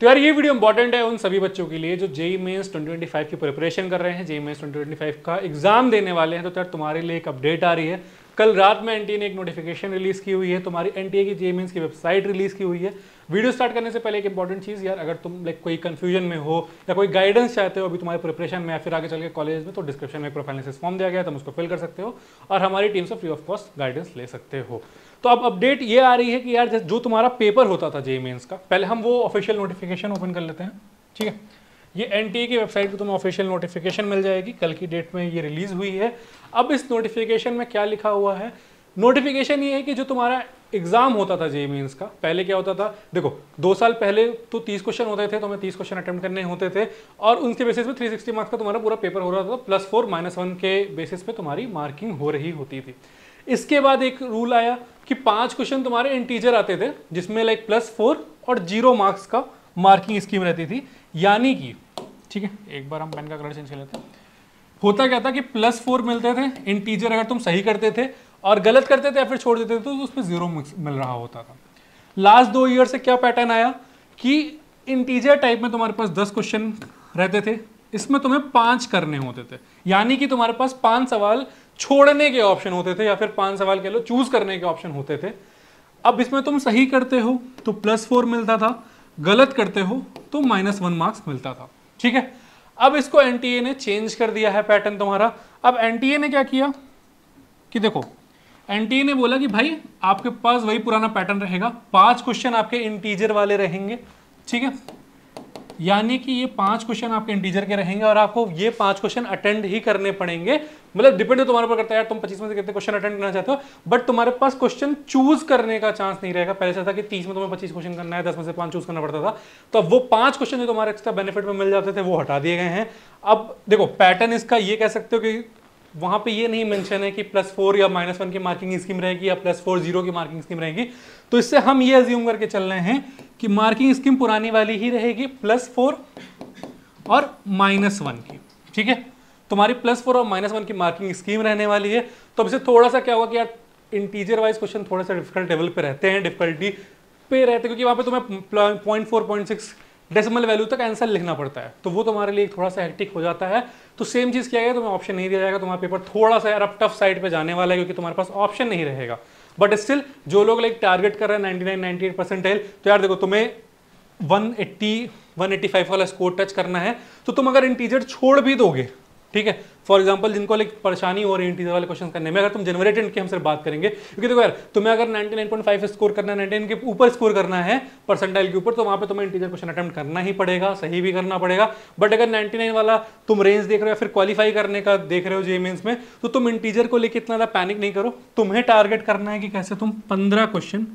तो यार ये वीडियो इंपॉर्टेंट है उन सभी बच्चों के लिए जो जेई मेन्स 2025 की प्रिपरेशन कर रहे हैं जेई मेन्स 2025 का एग्जाम देने वाले हैं तो यार तुम्हारे लिए एक अपडेट आ रही है कल रात में एनटीए ने एक नोटिफिकेशन रिलीज की हुई है तुम्हारी एनटीए की जे की वेबसाइट रिलीज की हुई है वीडियो स्टार्ट करने से पहले एक इंपॉर्टेंट चीज़ यार अगर तुम लाइक कोई कंफ्यूजन में हो या कोई गाइडेंस चाहते हो अभी तुम्हारे प्रिपरेशन में या फिर आगे चल के कॉलेज में तो डिस्क्रिप्शन में एक प्रोफाइल फॉर्म दिया गया तुम उसको फिल कर सकते हो और हमारी टीम से फ्री ऑफ कॉस्ट गाइडेंस ले सकते हो तो अब अपडेट ये आ रही है कि यार जो तुम्हारा पेपर होता था जे मेन्स का पहले हम वो ऑफिशियल नोटिफिकेशन ओपन कर लेते हैं ठीक है ये एन की वेबसाइट पर तुम्हें ऑफिशियल नोटिफिकेशन मिल जाएगी कल की डेट में ये रिलीज़ हुई है अब इस नोटिफिकेशन में क्या लिखा हुआ है नोटिफिकेशन ये है कि जो तुम्हारा एग्जाम होता था जेई मीन्स का पहले क्या होता था देखो दो साल पहले तो तीस क्वेश्चन होते थे तो हमें तीस क्वेश्चन अटेम्प्ट करने होते थे और उनके बेसिस पे 360 मार्क्स का तुम्हारा पूरा पेपर हो रहा था प्लस फोर माइनस वन के बेसिस पे तुम्हारी मार्किंग हो रही होती थी इसके बाद एक रूल आया कि पांच क्वेश्चन तुम्हारे इंटीजर आते थे जिसमें लाइक प्लस फोर और जीरो मार्क्स का मार्किंग स्कीम रहती थी यानी कि ठीक है एक बार हम पेन का कलर चेंज कर लेते होता क्या था कि प्लस फोर मिलते थे इंटीजर अगर तुम सही करते थे और गलत करते थे या फिर छोड़ देते थे तो उसमें जीरो मिल रहा होता था लास्ट दो ईयर से क्या पैटर्न आया कि इंटीजर टाइप में तुम्हारे पास दस क्वेश्चन रहते थे इसमें तुम्हें पांच करने होते थे यानी कि तुम्हारे पास पांच सवाल छोड़ने के ऑप्शन होते थे या फिर पांच सवाल कह लो चूज करने के ऑप्शन होते थे अब इसमें तुम सही करते हो तो प्लस फोर मिलता था गलत करते हो तो माइनस वन मार्क्स मिलता था ठीक है अब इसको एनटीए ने चेंज कर दिया है पैटर्न तुम्हारा अब एनटीए ने क्या किया कि देखो एनटीए ने बोला कि भाई आपके पास वही पुराना पैटर्न रहेगा पांच क्वेश्चन आपके इंटीजर वाले रहेंगे ठीक है यानी कि ये पांच क्वेश्चन आपके इंटीजर के रहेंगे और आपको ये पांच क्वेश्चन अटेंड ही करने पड़ेंगे मतलब डिपेंड है तुम्हारे पर करता है यार तुम पच्चीस में से कितने क्वेश्चन अटेंड करना चाहते हो बट तुम्हारे पास क्वेश्चन चूज करने का चांस नहीं रहेगा पहले से था कि तीस में तुम्हें पच्चीस क्वेश्चन करना है दस में से पांच चूज करना पड़ता था तो अब वो पांच क्वेश्चन जो तुम्हारे एक्स्ट्रा बेनिफिट में मिल जाते थे वो हटा दिए गए हैं अब देखो पैटर्न इसका ये कह सकते हो कि वहां पे ये नहीं मेंशन है कि प्लस फोर या माइनस वन की मार्किंग स्कीम रहेगी या प्लस फोर जीरो की मार्किंग स्कीम रहेगी तो इससे हम ये अज्यूम करके चल रहे हैं कि मार्किंग स्कीम पुरानी वाली ही रहेगी प्लस फोर और माइनस वन की ठीक है तुम्हारी प्लस फोर और माइनस वन की मार्किंग स्कीम रहने वाली है तो अब इसे थोड़ा सा क्या होगा कि यार इंटीजियर वाइज क्वेश्चन थोड़ा सा डिफिकल्ट लेवल पे रहते हैं डिफिकल्टी पे रहते हैं क्योंकि वहां पे तुम्हें point four point six decimal value तक आंसर लिखना पड़ता है तो वो तुम्हारे लिए थोड़ा सा हेक्टिक हो जाता है तो सेम चीज़ किया गया तुम्हें ऑप्शन नहीं दिया जाएगा तुम्हारा पेपर थोड़ा सा यार अब टफ साइड पे जाने वाला है क्योंकि तुम्हारे पास ऑप्शन नहीं रहेगा बट स्टिल जो लोग लाइक टारगेट कर रहे हैं नाइनटी नाइन एट तो यार देखो तुम्हें one eighty one eighty five वाला स्कोर टच करना है तो तुम अगर इंटीजर छोड़ भी दोगे ठीक है फॉर एग्जाम्पल जिनको लाइक परेशानी हो रही है टीजर वाले क्वेश्चन करने में अगर तुम जनवरी टेंट की हमसे बात करेंगे क्योंकि देखो यार तुम्हें अगर 99.5 स्कोर करना है 99 के ऊपर स्कोर करना है परसेंटाइल के ऊपर तो वहाँ पे तुम्हें इंटीजर क्वेश्चन अटैम्प्ट करना ही पड़ेगा सही भी करना पड़ेगा बट अगर 99 वाला तुम रेंज देख रहे हो या फिर क्वालिफाई करने का देख रहे हो जे मेन्स में तो तुम इंटीजर को लेकर इतना ज़्यादा पैनिक नहीं करो तुम्हें टारगेट करना है कि कैसे तुम पंद्रह क्वेश्चन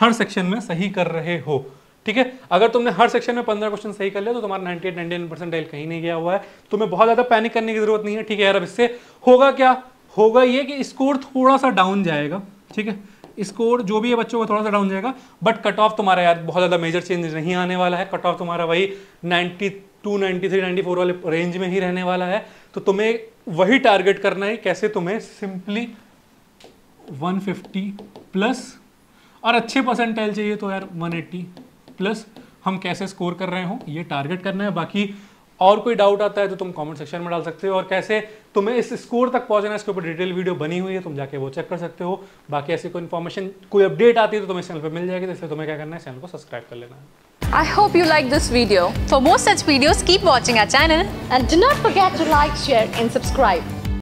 हर सेक्शन में सही कर रहे हो ठीक है अगर तुमने हर सेक्शन में पंद्रह क्वेश्चन सही कर लिया तो तुम्हारा नाइनटी एट नाइन्टी परसेंट कहीं नहीं गया हुआ है तुम्हें बहुत ज़्यादा पैनिक करने की जरूरत नहीं है ठीक है यार अब इससे होगा क्या होगा ये कि स्कोर थोड़ा सा डाउन जाएगा ठीक है स्कोर जो भी है बच्चों का थोड़ा सा डाउन जाएगा बट कट ऑफ तुम्हारा यार बहुत ज़्यादा मेजर चेंज नहीं आने वाला है कट ऑफ तुम्हारा वही ninety two ninety three ninety four वाले रेंज में ही रहने वाला है तो तुम्हें वही टारगेट करना है कैसे तुम्हें सिंपली 150 प्लस और अच्छे परसेंटाइल चाहिए तो यार 180 प्लस हम कैसे स्कोर कर रहे हो ये टारगेट करना है बाकी और कोई डाउट आता है तो तुम कमेंट सेक्शन में डाल सकते हो और कैसे तुम्हें इस स्कोर तक पहुंचना इसके ऊपर डिटेल वीडियो बनी हुई है तुम जाके वो चेक कर सकते हो बाकी ऐसी कोई इन्फॉर्मेशन कोई अपडेट आती है तो तुम्हें चैनल पर मिल जाएगी जैसे तो तुम्हें क्या करना है चैनल को सब्सक्राइब कर लेना I hope you like this video for For such video keep watching our channel and do not forget to like share and subscribe